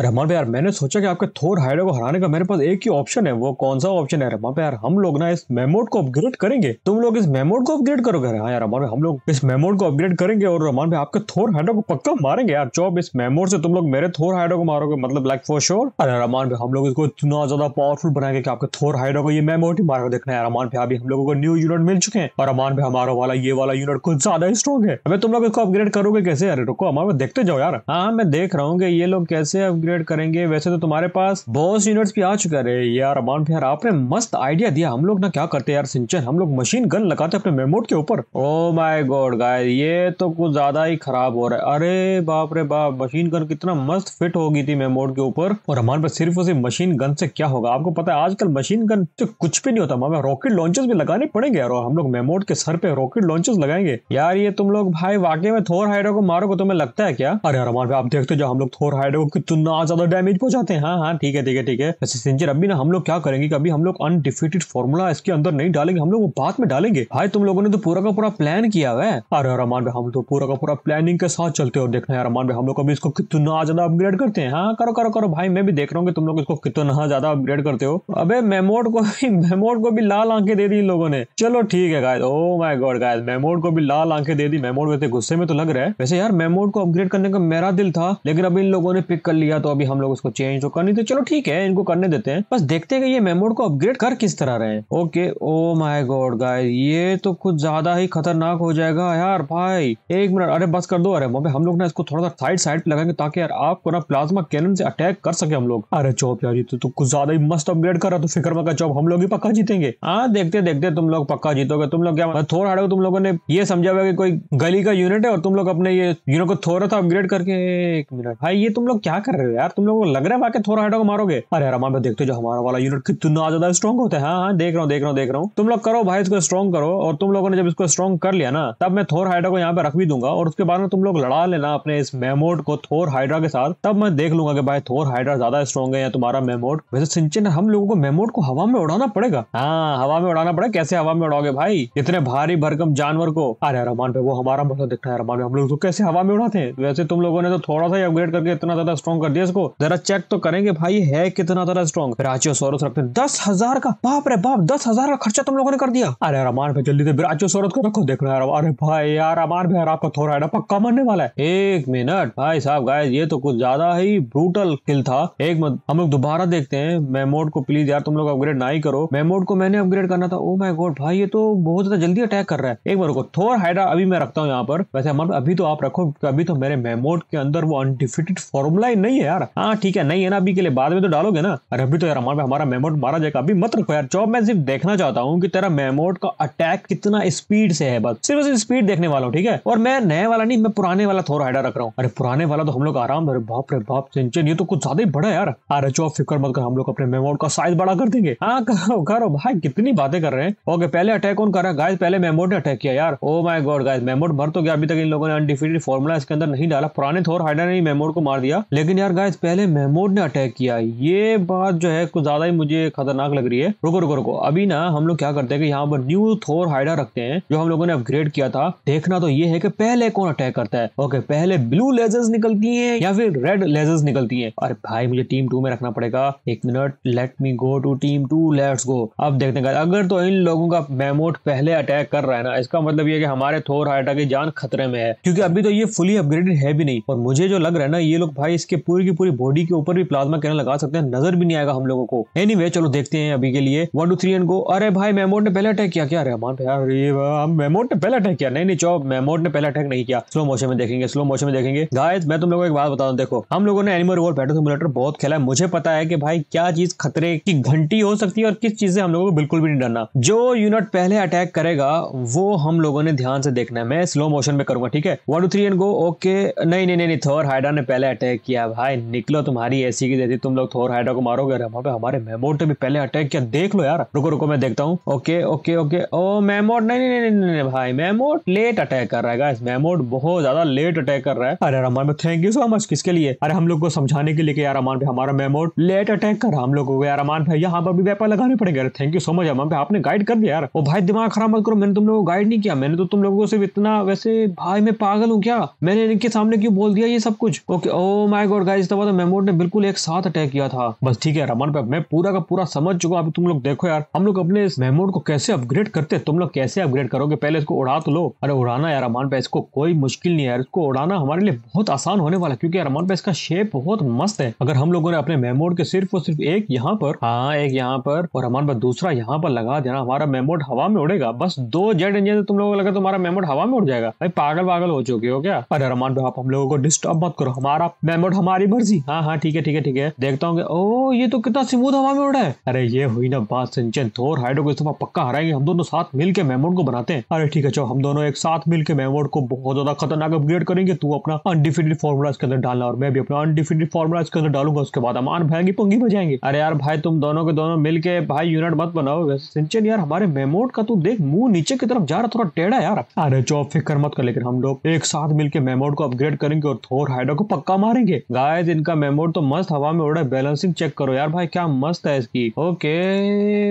रहमान यार मैंने सोचा कि आपके थोर हाइडो को हराने का मेरे पास एक ही ऑप्शन है वो कौन सा ऑप्शन है रहमान यार हम लोग ना इस मेमोड को अपग्रेड करेंगे तुम लोग इस मेमोड को अपग्रेड करोगे हाँ यार रहमान हम लोग इस मेमोड को अपग्रेड करेंगे और रहमान भाई आपके थोर हाइडो को पक्का मारेंगे यार चौब इस मेमोड से तुम लोग मेरे थोर हाइडो को मारोगे मतलब लाइक फॉर श्योर अरे रहमान भाई हम लोग इसको इतना ज्यादा पावरफुल बनाएंगे कि आपके थोर हाइडो को ये मेमोड ही मारोगे देखना है रहमान भाई अभी हम लोगों को न्यू यूनिट मिल चुके हैं और रहमान भाई हमारा वाला ये वाला यूनिट कुछ ज्यादा स्ट्रॉन्ग है अभी तुम लोग इसको अपग्रेड करोगे कैसे अरे रुको हमारे देखते जाओ यार हाँ मैं देख रहा हूँ ये लोग कैसे अपग्रेड करेंगे वैसे तो तुम्हारे पास बहुत यूनिट्स भी आ चुका रहे यार अमान यार आपने मस्त आइडिया दिया हम लोग ना क्या करते यार सिंचन हम लोग मशीन गन लगाते अपने मेमोट के ऊपर ओ माई गॉड गाय ये तो कुछ ज्यादा ही खराब हो रहा है अरे बाप रे बाप मशीन गन कितना मस्त फिट होगी थी मेमोट के ऊपर और हमारे पास सिर्फ उसे मशीन गन से क्या होगा आपको पता है आजकल मशीन गन से कुछ भी नहीं होता हमें रॉकेट लॉन्चेस भी लगाने पड़ेंगे यार हम लोग मेमोट के सर पे रॉकेट लॉन्चेस लगाएंगे यार ये तुम लोग भाई वाकई में थोर हाइड्रो को मारोगे तो तुम्हें लगता है क्या अरे यार हमारे आप देखते जो हम लोग थोर हाइड्रो को कितना हाँ ज्यादा डैमेज पहुंचाते हैं हाँ हाँ ठीक है ठीक है ठीक है वैसे सिंचर अभी ना हम लोग क्या करेंगे कि अभी हम लोग अनडिफिटेड फॉर्मूला इसके अंदर नहीं डालेंगे हम लोग वो बाद में डालेंगे भाई तुम लोगों ने तो पूरा का पूरा प्लान किया हुआ है अरे रमान भाई हम तो पूरा का पूरा प्लानिंग के साथ चलते हो देखना है रमान भाई हम लोग अभी इसको कितना ज्यादा अपग्रेड करते हैं हाँ करो करो करो भाई मैं भी देख रहा हूँ कि तुम लोग इसको कितना ज्यादा अपग्रेड करते हो अबे मेमोड को भी मेमोड को भी लाल आंखें दे दी इन लोगों ने चलो ठीक है गाय ओ माय गॉड गाय मेमोड को भी लाल आंखें दे दी मेमोड वैसे गुस्से में तो लग रहा है वैसे यार मेमोड को अपग्रेड करने का मेरा दिल था लेकिन अभी इन लोगों ने पिक कर लिया तो तो अभी हम लोग उसको चेंज तो करनी तो चलो ठीक है इनको करने देते हैं बस देखते हैं कि ये मेमोड को अपग्रेड कर किस तरह रहे ओके ओ माई गॉड गाय ये तो कुछ ज्यादा ही खतरनाक हो जाएगा यार भाई एक मिनट अरे बस कर दो अरे मोबे हम लोग ना इसको थोड़ा सा साइड साइड पे लगाएंगे ताकि यार आपको ना प्लाज्मा कैनन से अटैक कर सके हम लोग अरे चौप यार ये तो, तो कुछ ज्यादा ही मस्त अपग्रेड कर रहा तो फिक्र मत चौप हम लोग ही पक्का जीतेंगे हाँ देखते देखते तुम लोग पक्का जीतोगे तुम लोग क्या थोड़ा हारे तुम लोगों ने ये समझा हुआ कि कोई गली का यूनिट है और तुम लोग अपने ये यूनिट को थोड़ा सा अपग्रेड करके एक मिनट भाई ये तुम लोग क्या कर रहे हो यार तुम लोगों को लग रहा है वाकई थोड़ा हेडो को मारोगे अरे यार भाई देखते जो हमारा वाला यूनिट कितना ज्यादा स्ट्रॉन्ग होता है हाँ, हाँ देख रहा हूँ देख रहा हूँ देख रहा हूँ तुम लोग करो भाई इसको स्ट्रॉन्ग करो और तुम लोगों ने जब इसको स्ट्रॉन्ग कर लिया ना तब मैं थोर हाइड्रा को यहाँ पे रख भी दूंगा और उसके बाद में तुम लोग लड़ा लेना अपने इस मेमोड को थोर हाइड्रा के साथ तब मैं देख लूंगा कि भाई थोर हाइड्रा ज्यादा स्ट्रॉन्ग है या तुम्हारा मेमोड वैसे सिंचन हम लोगों को मेमोड को हवा में उड़ाना पड़ेगा हाँ हवा में उड़ाना पड़ेगा कैसे हवा में उड़ाओगे भाई इतने भारी भरकम जानवर को अरे रमान पे वो हमारा मतलब दिखता है रमान हम लोग तो कैसे हवा में उड़ाते हैं वैसे तुम लोगों ने तो थोड़ा सा अपग्रेड करके इतना ज्यादा स्ट्रॉन्ग कर दिया यूएस को जरा चेक तो करेंगे भाई है कितना तरह स्ट्रॉन्ग बिराचियो सोरस रखते दस हजार का बाप रे बाप दस हजार का खर्चा तुम लोगों ने कर दिया अरे रमान भाई जल्दी से बिराचियो सोरस को रखो देख यार अरे भाई यार अमान भाई आपका थोड़ा है ना पक्का मरने वाला है एक मिनट भाई साहब गाय ये तो कुछ ज्यादा ही ब्रूटल किल था एक मत हम लोग दोबारा देखते हैं मेमोड को प्लीज यार तुम लोग अपग्रेड ना ही करो मेमोड को मैंने अपग्रेड करना था ओ माय गॉड भाई ये तो बहुत ज्यादा जल्दी अटैक कर रहा है एक बार को थोर हाइड्रा अभी मैं रखता हूँ यहाँ पर वैसे अमर अभी तो आप रखो अभी तो मेरे मेमोड के अंदर वो अनडिफिटेड फॉर्मूला ही नहीं है यार हाँ ठीक है नहीं है ना अभी के लिए बाद में तो डालोगे ना अरे अभी तो यार हमारा हमारा मेमोट मारा जाएगा अभी मत रखो यार जॉब मैं सिर्फ देखना चाहता हूँ कि तेरा मेमोट का अटैक कितना स्पीड से है बस सिर्फ सिर्फ स्पीड देखने वाला हूँ ठीक है और मैं नया वाला नहीं मैं पुराने वाला थोड़ा हाइडा रख रहा हूँ अरे पुराने वाला तो हम लोग आराम अरे बाप रे बाप सिंचन ये तो कुछ ज्यादा ही बड़ा यार अरे जो फिक्र मत कर हम लोग अपने मेमोट का साइज बड़ा कर देंगे हाँ करो करो भाई कितनी बातें कर रहे हैं ओके पहले अटैक कौन कर रहा है गाइस पहले मेमोट ने अटैक किया यार ओ माय गॉड गाइस मेमोट भर तो गया अभी तक इन लोगों ने अनडिफिटेड फॉर्मुला इसके अंदर नहीं डाला पुराने थोर हाइडा ने मेमोट को मार दिया लेकिन यार गाइस पहले महमूद ने अटैक किया ये बात जो है कुछ ज्यादा ही मुझे खतरनाक लग रही है रुको रुको रुको अभी ना हम लोग क्या करते हैं कि यहाँ पर न्यू थोर हाइडा रखते हैं जो हम लोगों ने अपग्रेड किया था देखना तो ये है कि पहले कौन अटैक करता है ओके पहले ब्लू लेजर्स निकलती है या फिर रेड लेजर्स निकलती है अरे भाई मुझे टीम टू में रखना पड़ेगा एक minute let me go to team two let's go अब देखते हैं अगर तो इन लोगों का मेमोट पहले अटैक कर रहा है ना इसका मतलब ये कि हमारे थोर हाइडा की जान खतरे में है क्योंकि अभी तो ये फुली अपग्रेडेड है भी नहीं और मुझे जो लग रहा है ना ये लोग भाई इसके पूरी की पूरी बॉडी के ऊपर भी प्लाज्मा कैनल लगा सकते हैं नजर भी नहीं आएगा हम लोगों को एनी anyway, चलो देखते हैं अभी के लिए वन टू थ्री एन को अरे भाई मेमोट ने पहले अटैक किया क्या रहमान भैया मेमोट ने पहले अटैक किया नहीं नहीं चौब मेमोट ने पहले अटैक नहीं किया स्लो मोशन में देखेंगे स्लो मोशन में देखेंगे गायस मैं तुम लोगों को एक बात बता दू देखो हम लोगों ने एनिमल वर्ल्ड बैटल सिमुलेटर बहुत खेला है मुझे पता है कि भाई क्या चीज खतरे की घंटी हो सकती है और किस चीज से हम लोगों को बिल्कुल भी नहीं डरना जो यूनिट पहले अटैक करेगा वो हम लोगों ने ध्यान से देखना है मैं स्लो मोशन में करूंगा ठीक है one two three and go okay नहीं नहीं नहीं थोर हाइडा ने पहले अटैक किया भाई भाई निकलो तुम्हारी ऐसी की जैसी तुम लोग थोर हाइड्रा को मारोगे अरे वहां पे हमारे मेमोट ने भी पहले अटैक किया देख लो यार रुको रुको मैं देखता हूँ ओके ओके ओके ओ मेमोट नहीं नहीं नहीं नहीं भाई मेमोट लेट अटैक कर रहा है मेमोट बहुत ज्यादा लेट अटैक कर रहा है अरे रमान भाई थैंक यू सो मच किसके लिए अरे हम लोग को समझाने के लिए यार अमान भाई हमारा मेमोट लेट अटैक कर रहा हम लोग को यार अमान भाई यहाँ पर भी व्यापार लगाने पड़ेगा अरे thank you so much Aman भाई आपने गाइड कर दिया यार वो भाई दिमाग खराब मत करो मैंने तुम लोगों को गाइड नहीं किया मैंने तो तुम लोगों को सिर्फ इतना वैसे भाई मैं पागल हूँ क्या मैंने इनके सामने क्यों बोल दिया ये सब कुछ okay oh my god guys इस दफा तो महमूद ने बिल्कुल एक साथ अटैक किया था बस ठीक है रमन पे मैं पूरा का पूरा समझ चुका अभी तुम लोग देखो यार हम लोग अपने इस महमूद को कैसे अपग्रेड करते तुम लोग कैसे अपग्रेड करोगे पहले इसको उड़ा तो लो अरे उड़ाना यार रमान पे इसको कोई मुश्किल नहीं है इसको उड़ाना हमारे लिए बहुत आसान होने वाला क्योंकि रमान पे इसका शेप बहुत मस्त है अगर हम लोगों ने अपने मेमोड के सिर्फ और सिर्फ एक यहाँ पर हाँ एक यहाँ पर और रमान पे दूसरा यहाँ पर लगा देना हमारा मेमोड हवा में उड़ेगा बस दो जेट इंजन से तुम लोगों को लगा तुम्हारा मेमोड हवा में उड़ जाएगा भाई पागल पागल हो चुके हो क्या अरे रमान पे आप हम लोगों को डिस्टर्ब मत करो हमारा मेमोड हमारी मर्जी हाँ हाँ ठीक है ठीक है ठीक है देखता हूँ ओ ये तो कितना स्मूथ हवा में उड़ा है अरे ये हुई ना बात सिंचन थोर हाइड्रो को इस दफा पक्का हराएंगे हम दोनों साथ मिलकर मेमोड को बनाते हैं अरे ठीक है चलो हम दोनों एक साथ मिलकर मेमोड को बहुत ज्यादा खतरनाक अपग्रेड करेंगे तू अपना अनडिफिटेड फॉर्मुला इसके अंदर डालना और मैं भी अपना अनडिफिटेड फॉर्मुला इसके अंदर डालूंगा उसके बाद हम आन भाएंगे पंगी बजाएंगे अरे यार भाई तुम दोनों के दोनों मिलके भाई यूनिट मत बनाओ वैसे सिंचन यार हमारे मेमोड का तू देख मुंह नीचे की तरफ जा रहा थोड़ा टेढ़ा यार अरे चो फिक्र मत कर लेकिन हम लोग एक साथ मिलकर मेमोड को अपग्रेड करेंगे और थोर हाइडो को पक्का मारेंगे गाय गाइज इनका मेमोर तो मस्त हवा में उड़ा है बैलेंसिंग चेक करो यार भाई क्या मस्त है इसकी ओके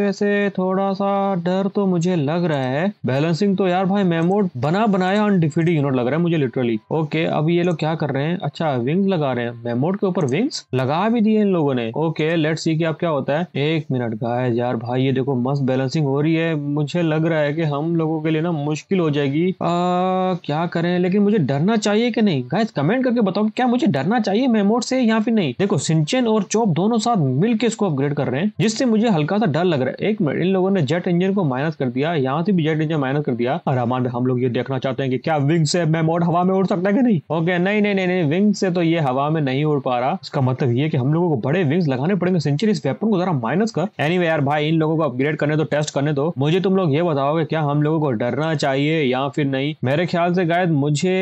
वैसे थोड़ा सा डर तो मुझे लग रहा है बैलेंसिंग तो यार भाई मेमोर बना बनाया अनडिफिटेड यूनिट लग रहा है मुझे लिटरली ओके अब ये लोग क्या कर रहे हैं अच्छा विंग्स लगा रहे हैं मेमोर के ऊपर विंग्स लगा भी दिए इन लोगों ने ओके लेट सी की अब क्या होता है एक मिनट गाय यार भाई ये देखो मस्त बैलेंसिंग हो रही है मुझे लग रहा है की हम लोगों के लिए ना मुश्किल हो जाएगी क्या करें लेकिन मुझे डरना चाहिए कि नहीं गाय कमेंट करके बताओ क्या मुझे डरना चाहिए मेमोर से या फिर नहीं देखो सिंचन और चौप दोनों साथ मिलकर इसको अपग्रेड कर रहे हैं जिससे मुझे हल्का सा डर लग रहा है एक मिनट इन लोगों ने जेट इंजन को माइनस कर दिया यहाँ से भी जेट इंजन माइनस कर दिया और हमारे हम लोग ये देखना चाहते हैं कि क्या विंग से मोड हवा में उड़ सकता है कि नहीं ओके नहीं नहीं नहीं नहीं विंग से तो ये हवा में नहीं उड़ पा रहा इसका मतलब ये कि हम लोगों को बड़े विंग्स लगाने पड़ेंगे सिंचन इस वेपन को जरा माइनस कर एनी anyway, यार भाई इन लोगों को अपग्रेड करने दो टेस्ट करने दो मुझे तुम लोग ये बताओगे क्या हम लोगों को डरना चाहिए या फिर नहीं मेरे ख्याल से गायद मुझे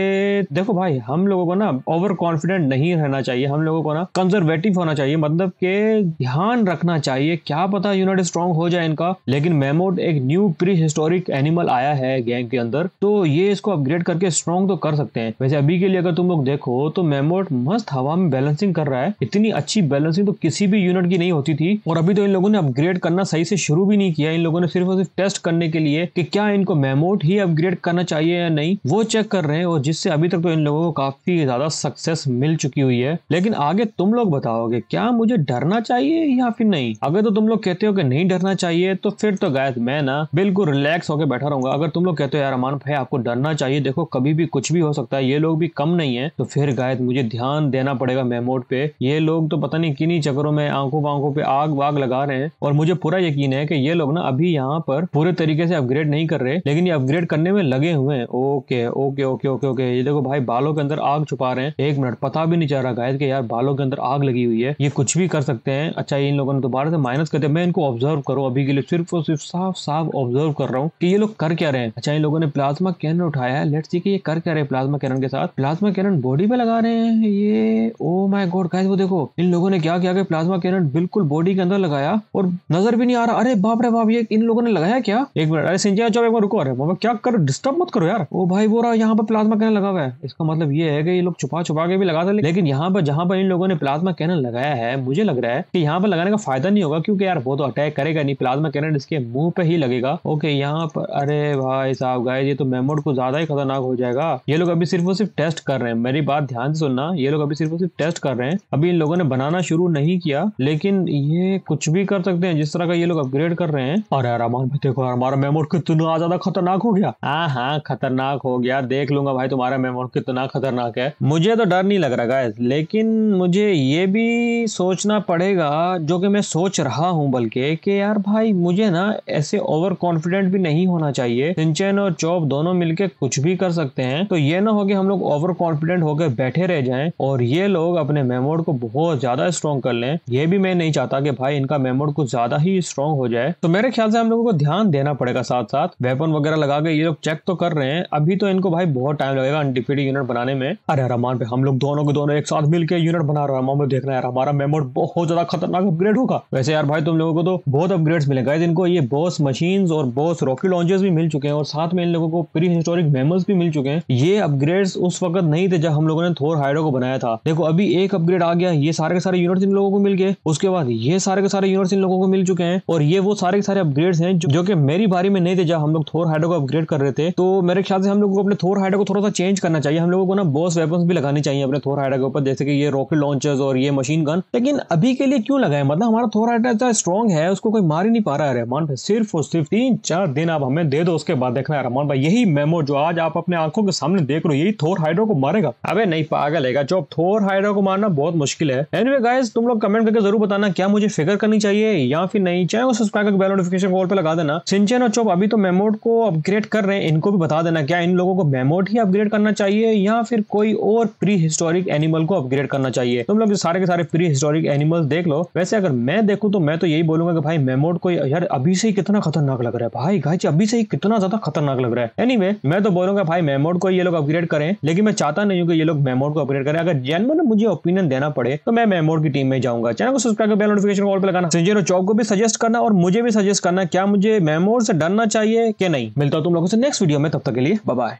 देखो भाई हम लोगों को ना ओवर कॉन्फिडेंट नहीं रहना चाहिए चाहिए हम लोगों को ना कंजर्वेटिव होना चाहिए मतलब के ध्यान रखना चाहिए क्या पता यूनाइटेड स्ट्रॉन्ग हो जाए इनका लेकिन मेमोड एक न्यू प्री हिस्टोरिक एनिमल आया है गैंग के अंदर तो ये इसको अपग्रेड करके स्ट्रॉन्ग तो कर सकते हैं वैसे अभी के लिए अगर तुम लोग देखो तो मेमोड मस्त हवा में बैलेंसिंग कर रहा है इतनी अच्छी बैलेंसिंग तो किसी भी यूनिट की नहीं होती थी और अभी तो इन लोगों ने अपग्रेड करना सही से शुरू भी नहीं किया इन लोगों ने सिर्फ और सिर्फ टेस्ट करने के लिए कि क्या इनको मेमोड ही अपग्रेड करना चाहिए या नहीं वो चेक कर रहे हैं और जिससे अभी तक तो इन लोगों को काफी ज्यादा सक्सेस मिल चुकी हुई है लेकिन आगे तुम लोग बताओगे क्या मुझे डरना चाहिए या फिर नहीं अगर तो तुम लोग कहते हो कि नहीं डरना चाहिए तो फिर तो गाय मैं ना बिल्कुल रिलैक्स होकर बैठा रहूंगा अगर तुम लोग कहते हो यार अमान भाई आपको डरना चाहिए देखो कभी भी कुछ भी हो सकता है ये लोग भी कम नहीं है तो फिर गायद मुझे ध्यान देना पड़ेगा मेमोड पे ये लोग तो पता नहीं किन्हीं चक्करों में आंखों वाखों पे आग वाग लगा रहे हैं और मुझे पूरा यकीन है कि ये लोग ना अभी यहाँ पर पूरे तरीके से अपग्रेड नहीं कर रहे लेकिन ये अपग्रेड करने में लगे हुए हैं okay okay okay okay okay ये देखो भाई बालों के अंदर आग छुपा रहे हैं एक मिनट पता भी नहीं चल रहा गायद कि यार बालों के अंदर आग लगी हुई है ये कुछ भी कर सकते हैं अच्छा इन लोगों ने दोबारा तो से माइनस कर दिया मैं इनको ऑब्जर्व करूँ अभी के लिए सिर्फ और सिर्फ साफ साफ ऑब्जर्व कर रहा हूँ कि ये लोग कर क्या रहे हैं अच्छा इन लोगों ने प्लाज्मा कैनन उठाया है लेट सी कि ये कर क्या रहे हैं प्लाज्मा कैनन के साथ प्लाज्मा कैनन बॉडी पे लगा रहे हैं ये ओ माई गॉड गाइस वो देखो इन लोगों ने क्या किया कि प्लाज्मा कैनन बिल्कुल बॉडी के अंदर लगाया और नजर भी नहीं आ रहा अरे बाप रे बाप ये इन लोगों ने लगाया क्या एक मिनट अरे सिंह जब एक बार रुको अरे बाबा क्या कर डिस्टर्ब मत करो यार ओ oh भाई वो रहा यहाँ पर प्लाज्मा कैनन लगा हुआ है इसका मतलब ये है कि ये लोग छुपा छुपा के भी लगा था लेकिन यहाँ पर जहां पर इन लोगों ने प्लाज्मा कैनन लगाया है मुझे लग रहा है कि यहाँ पर लगाने का फायदा नहीं होगा क्योंकि यार वो तो अटैक करेगा नहीं प्लाज्मा कैनन इसके मुंह पे ही लगेगा ओके यहाँ पर अरे भाई साहब गाय ये तो मेमोड को ज्यादा ही खतरनाक हो जाएगा ये लोग अभी सिर्फ और सिर्फ टेस्ट कर रहे हैं मेरी बात ध्यान से सुनना ये लोग अभी सिर्फ और सिर्फ टेस्ट कर रहे हैं अभी इन लोगों ने बनाना शुरू नहीं किया लेकिन ये कुछ भी कर सकते हैं जिस तरह का ये लोग अपग्रेड कर रहे हैं और यार भाई देखो हमारा मेमोड कितना ज्यादा खतरनाक हो गया हाँ हाँ खतरनाक हो गया देख लूंगा भाई तुम्हारा मेमोड कितना खतरनाक है मुझे तो डर नहीं लग रहा है लेकिन लेकिन मुझे ये भी सोचना पड़ेगा जो कि मैं सोच रहा हूँ बल्कि कि यार भाई मुझे ना ऐसे ओवर कॉन्फिडेंट भी नहीं होना चाहिए सिंचन और चौप दोनों मिलके कुछ भी कर सकते हैं तो ये ना हो कि हम लोग ओवर कॉन्फिडेंट होकर बैठे रह जाएं और ये लोग अपने मेमोड को बहुत ज्यादा स्ट्रॉन्ग कर लें ये भी मैं नहीं चाहता कि भाई इनका मेमोड कुछ ज्यादा ही स्ट्रॉन्ग हो जाए तो मेरे ख्याल से हम लोगों को ध्यान देना पड़ेगा साथ साथ वेपन वगैरह लगा के ये लोग चेक तो कर रहे हैं अभी तो इनको भाई बहुत टाइम लगेगा अनडिफीडी यूनिट बनाने में अरे रमान पे हम लोग दोनों को दोनों एक साथ मिल के यूनिट बना रहा है हमें देखना यार हमारा मेमोड बहुत ज्यादा खतरनाक अपग्रेड होगा वैसे यार भाई तुम लोगों को तो बहुत अपग्रेड्स मिले गाइज इनको ये बॉस मशीन और बॉस रॉकेट लॉन्चर्स भी मिल चुके हैं और साथ में इन लोगों को प्री हिस्टोरिक मेमल्स भी मिल चुके हैं ये अपग्रेड्स उस वक्त नहीं थे जब हम लोगों ने थोर हाइडो को बनाया था देखो अभी एक अपग्रेड आ गया ये सारे के सारे यूनिट इन लोगों को मिल गए उसके बाद ये सारे के सारे यूनिट्स इन लोगों को मिल चुके हैं और ये वो सारे के सारे अपग्रेड्स हैं जो कि मेरी बारी में नहीं थे जब हम लोग थोर हाइडो को अपग्रेड कर रहे थे तो मेरे ख्याल से हम लोगों को अपने थोर हाइडो को थोड़ा सा चेंज करना चाहिए हम लोगों को ना बॉस वेपन भी लगानी चाहिए अपने थोर हाइडो के ऊपर जैसे कि ये रॉकेट लॉन्चर्स और ये मशीन गन लेकिन अभी के लिए क्यों लगाए मतलब हमारा थोड़ा इतना स्ट्रॉन्ग है उसको कोई मार ही नहीं पा रहा है रहमान भाई सिर्फ और सिर्फ तीन चार दिन आप हमें दे दो उसके बाद देखना है रहमान भाई यही मेमो जो आज आप अपने आंखों के सामने देख रहे हो यही थोर हाइड्रो को मारेगा अब नहीं पागल है जो थोर हाइड्रो को मारना बहुत मुश्किल है एनवे गाइज तुम लोग कमेंट करके जरूर बताना क्या मुझे फिगर करनी चाहिए या फिर नहीं चाहे वो सब्सक्राइब करके बेल नोटिफिकेशन कॉल पर लगा देना सिंचन और चौप अभी तो मेमोड को अपग्रेड कर रहे हैं इनको भी बता देना क्या इन लोगों को मेमोड ही अपग्रेड करना चाहिए या फिर कोई और प्री हिस्टोरिक एनिमल को अपग्रेड करना चाहिए तुम लोग सारे के सारे प्री हिस्टोरिक एनिमल देख लो वैसे अगर मैं देखूँ तो मैं तो यही बोलूंगा कि भाई मेमोड को यार अभी से ही कितना खतरनाक लग रहा है भाई गाइज अभी से ही कितना ज्यादा खतरनाक लग रहा है एनी anyway, मैं तो बोलूंगा भाई मेमोड को ये लोग अपग्रेड करें लेकिन मैं चाहता नहीं हूँ कि ये लोग मेमोड को अपग्रेड करें अगर जेनवन मुझे ओपिनियन देना पड़े तो मैं मेमोड की टीम में जाऊंगा चैनल को सब्सक्राइब बेल नोटिफिकेशन कॉल पर लगाना संजीरो चौक को भी सजेस्ट करना और मुझे भी सजेस्ट करना क्या मुझे मेमोड से डरना चाहिए कि नहीं मिलता हूँ तुम लोगों से नेक्स्ट वीडियो में तब तक के लिए बाय